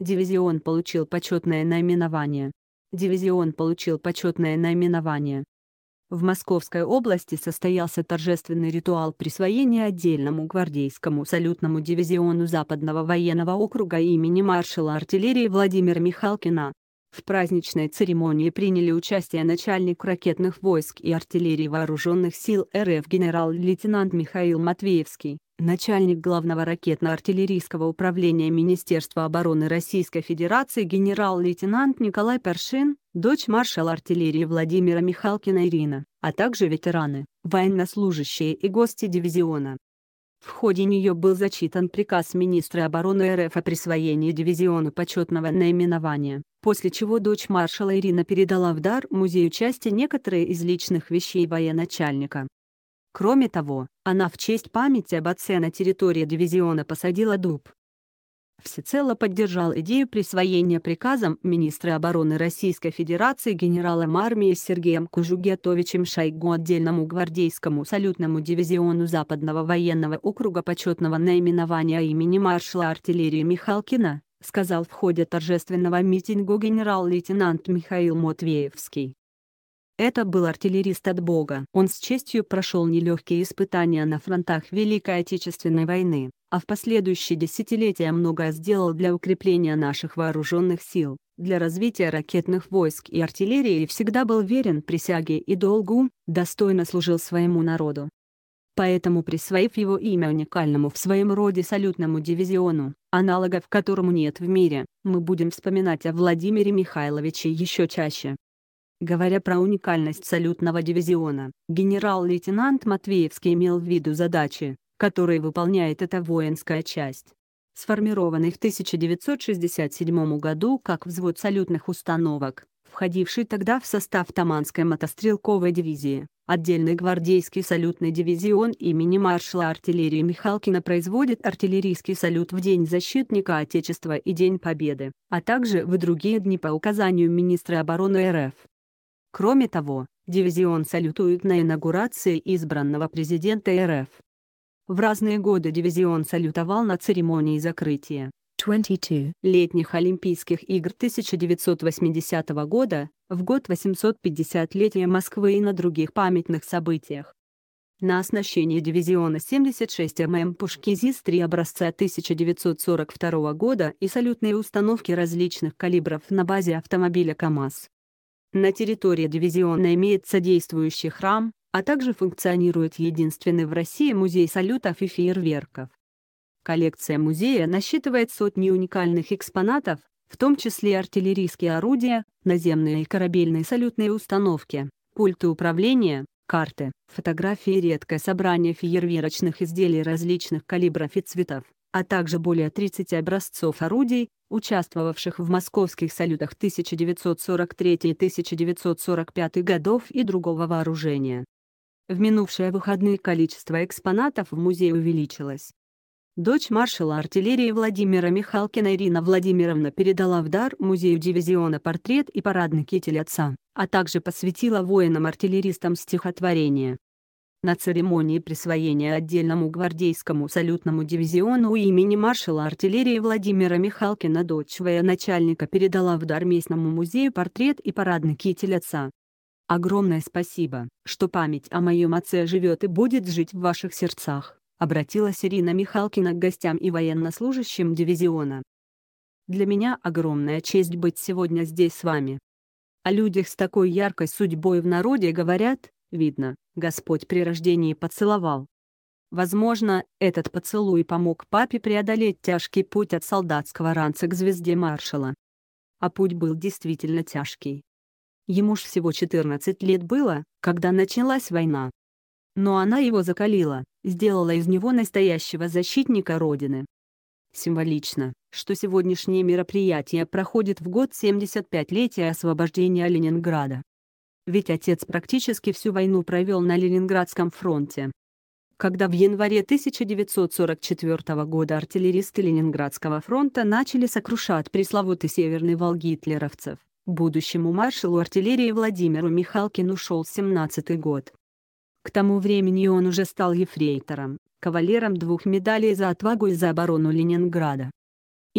Дивизион получил почетное наименование. Дивизион получил почетное наименование. В Московской области состоялся торжественный ритуал присвоения отдельному гвардейскому салютному дивизиону Западного военного округа имени маршала артиллерии Владимира Михалкина. В праздничной церемонии приняли участие начальник ракетных войск и артиллерии Вооруженных сил РФ генерал-лейтенант Михаил Матвеевский, начальник главного ракетно-артиллерийского управления Министерства обороны Российской Федерации генерал-лейтенант Николай Першин, дочь маршала артиллерии Владимира Михалкина Ирина, а также ветераны, военнослужащие и гости дивизиона. В ходе нее был зачитан приказ министра обороны РФ о присвоении дивизиону почетного наименования, после чего дочь маршала Ирина передала в дар музею части некоторые из личных вещей военачальника. Кроме того, она в честь памяти об отце на территории дивизиона посадила дуб. Всецело поддержал идею присвоения приказом министра обороны Российской Федерации генералом армии Сергеем Кужугетовичем Шойгу отдельному гвардейскому салютному дивизиону Западного военного округа почетного наименования имени маршала артиллерии Михалкина, сказал в ходе торжественного митинга генерал-лейтенант Михаил Мотвеевский. Это был артиллерист от Бога. Он с честью прошел нелегкие испытания на фронтах Великой Отечественной войны, а в последующие десятилетия многое сделал для укрепления наших вооруженных сил, для развития ракетных войск и артиллерии и всегда был верен присяге и долгу, достойно служил своему народу. Поэтому присвоив его имя уникальному в своем роде салютному дивизиону, аналогов которому нет в мире, мы будем вспоминать о Владимире Михайловиче еще чаще. Говоря про уникальность салютного дивизиона, генерал-лейтенант Матвеевский имел в виду задачи, которые выполняет эта воинская часть. Сформированный в 1967 году как взвод салютных установок, входивший тогда в состав Таманской мотострелковой дивизии, отдельный гвардейский салютный дивизион имени маршала артиллерии Михалкина производит артиллерийский салют в День защитника Отечества и День Победы, а также в другие дни по указанию министра обороны РФ. Кроме того, дивизион салютует на инаугурации избранного президента РФ. В разные годы дивизион салютовал на церемонии закрытия 22. летних Олимпийских игр 1980 года, в год 850-летия Москвы и на других памятных событиях. На оснащение дивизиона 76 ММ пушки ЗИС-3 образца 1942 года и салютные установки различных калибров на базе автомобиля КАМАЗ. На территории дивизиона имеется действующий храм, а также функционирует единственный в России музей салютов и фейерверков. Коллекция музея насчитывает сотни уникальных экспонатов, в том числе артиллерийские орудия, наземные и корабельные салютные установки, пульты управления, карты, фотографии и редкое собрание фейерверочных изделий различных калибров и цветов а также более 30 образцов орудий, участвовавших в московских салютах 1943 и 1945 годов и другого вооружения. В минувшие выходные количество экспонатов в музее увеличилось. Дочь маршала артиллерии Владимира Михалкина Ирина Владимировна передала в дар музею дивизиона портрет и парадный китель отца, а также посвятила воинам-артиллеристам стихотворение. На церемонии присвоения отдельному гвардейскому салютному дивизиону имени маршала артиллерии Владимира Михалкина дочь военачальника передала в дар местному музею портрет и парадный китель отца. «Огромное спасибо, что память о моем отце живет и будет жить в ваших сердцах», обратилась Ирина Михалкина к гостям и военнослужащим дивизиона. «Для меня огромная честь быть сегодня здесь с вами. О людях с такой яркой судьбой в народе говорят, Видно, Господь при рождении поцеловал. Возможно, этот поцелуй помог папе преодолеть тяжкий путь от солдатского ранца к звезде маршала. А путь был действительно тяжкий. Ему ж всего 14 лет было, когда началась война. Но она его закалила, сделала из него настоящего защитника Родины. Символично, что сегодняшнее мероприятие проходит в год 75-летия освобождения Ленинграда ведь отец практически всю войну провел на Ленинградском фронте. Когда в январе 1944 года артиллеристы Ленинградского фронта начали сокрушать пресловутый северный вал гитлеровцев, будущему маршалу артиллерии Владимиру Михалкину шел 17-й год. К тому времени он уже стал ефрейтором, кавалером двух медалей за отвагу и за оборону Ленинграда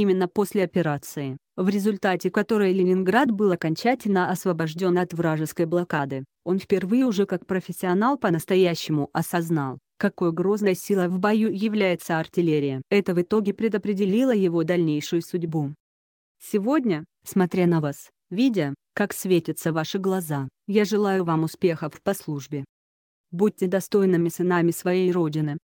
именно после операции, в результате которой Ленинград был окончательно освобожден от вражеской блокады. Он впервые уже как профессионал по-настоящему осознал, какой грозной силой в бою является артиллерия. Это в итоге предопределило его дальнейшую судьбу. Сегодня, смотря на вас, видя, как светятся ваши глаза, я желаю вам успехов по службе. Будьте достойными сынами своей Родины,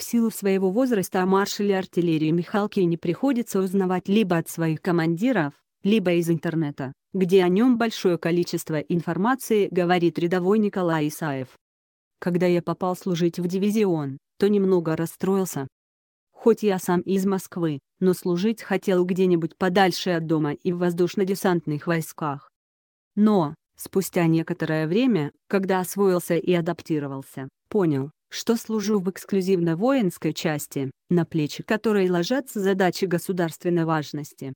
в силу своего возраста о маршале артиллерии не приходится узнавать либо от своих командиров, либо из интернета, где о нем большое количество информации говорит рядовой Николай Исаев. Когда я попал служить в дивизион, то немного расстроился. Хоть я сам из Москвы, но служить хотел где-нибудь подальше от дома и в воздушно-десантных войсках. Но, спустя некоторое время, когда освоился и адаптировался, понял, что служу в эксклюзивно воинской части, на плечи которой ложатся задачи государственной важности.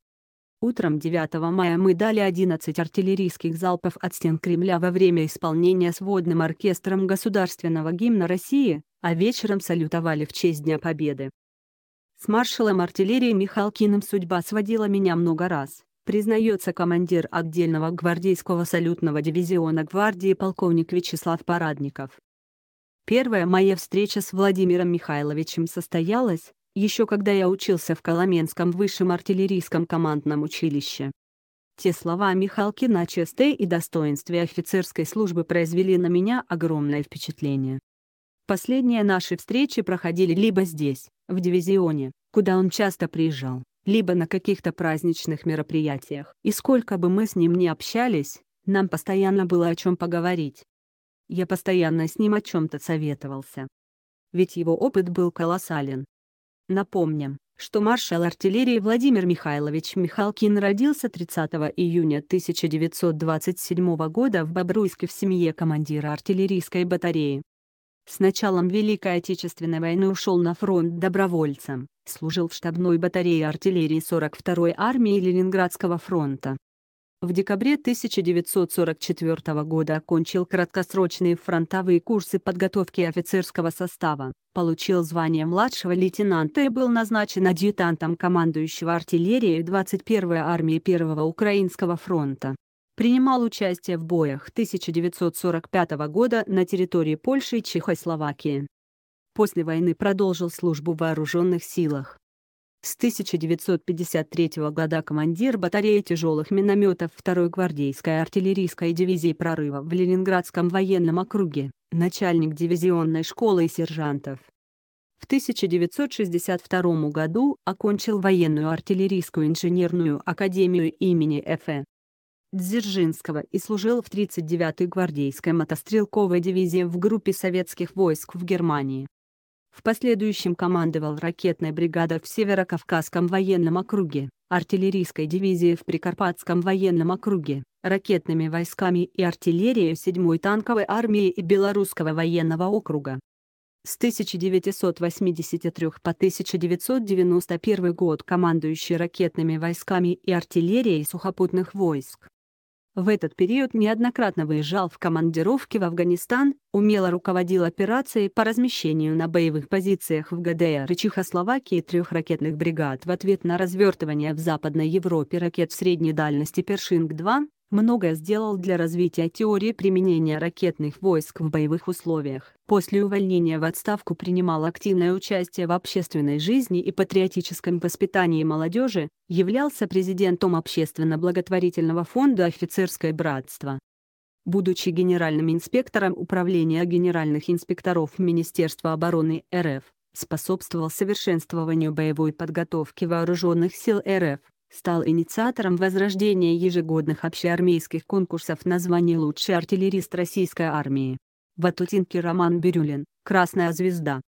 Утром 9 мая мы дали 11 артиллерийских залпов от стен Кремля во время исполнения сводным оркестром Государственного гимна России, а вечером салютовали в честь Дня Победы. С маршалом артиллерии Михалкиным судьба сводила меня много раз, признается командир отдельного гвардейского салютного дивизиона гвардии полковник Вячеслав Парадников. Первая моя встреча с Владимиром Михайловичем состоялась, еще когда я учился в Коломенском высшем артиллерийском командном училище. Те слова Михалкина о честе и достоинстве офицерской службы произвели на меня огромное впечатление. Последние наши встречи проходили либо здесь, в дивизионе, куда он часто приезжал, либо на каких-то праздничных мероприятиях. И сколько бы мы с ним ни общались, нам постоянно было о чем поговорить. Я постоянно с ним о чем-то советовался. Ведь его опыт был колоссален. Напомним, что маршал артиллерии Владимир Михайлович Михалкин родился 30 июня 1927 года в Бобруйске в семье командира артиллерийской батареи. С началом Великой Отечественной войны ушел на фронт добровольцем, служил в штабной батарее артиллерии 42-й армии Ленинградского фронта. В декабре 1944 года окончил краткосрочные фронтовые курсы подготовки офицерского состава, получил звание младшего лейтенанта и был назначен адъютантом командующего артиллерией 21-й армии 1-го Украинского фронта. Принимал участие в боях 1945 года на территории Польши и Чехословакии. После войны продолжил службу в вооруженных силах. С 1953 года командир батареи тяжелых минометов 2-й гвардейской артиллерийской дивизии прорыва в Ленинградском военном округе, начальник дивизионной школы и сержантов. В 1962 году окончил военную артиллерийскую инженерную академию имени Ф.Э. Дзержинского и служил в 39-й гвардейской мотострелковой дивизии в группе советских войск в Германии. В последующем командовал ракетной бригадой в Северокавказском военном округе, артиллерийской дивизией в Прикарпатском военном округе, ракетными войсками и артиллерией 7-й танковой армии и Белорусского военного округа. С 1983 по 1991 год командующий ракетными войсками и артиллерией сухопутных войск. В этот период неоднократно выезжал в командировки в Афганистан, умело руководил операцией по размещению на боевых позициях в ГДР и Чехословакии трех ракетных бригад в ответ на развертывание в Западной Европе ракет средней дальности «Першинг-2», многое сделал для развития теории применения ракетных войск в боевых условиях. После увольнения в отставку принимал активное участие в общественной жизни и патриотическом воспитании молодежи, являлся президентом общественно-благотворительного фонда «Офицерское братство». Будучи генеральным инспектором Управления генеральных инспекторов Министерства обороны РФ, способствовал совершенствованию боевой подготовки вооруженных сил РФ, стал инициатором возрождения ежегодных общеармейских конкурсов на звание «Лучший артиллерист российской армии». Ватутинки Роман Бирюлин, «Красная звезда»,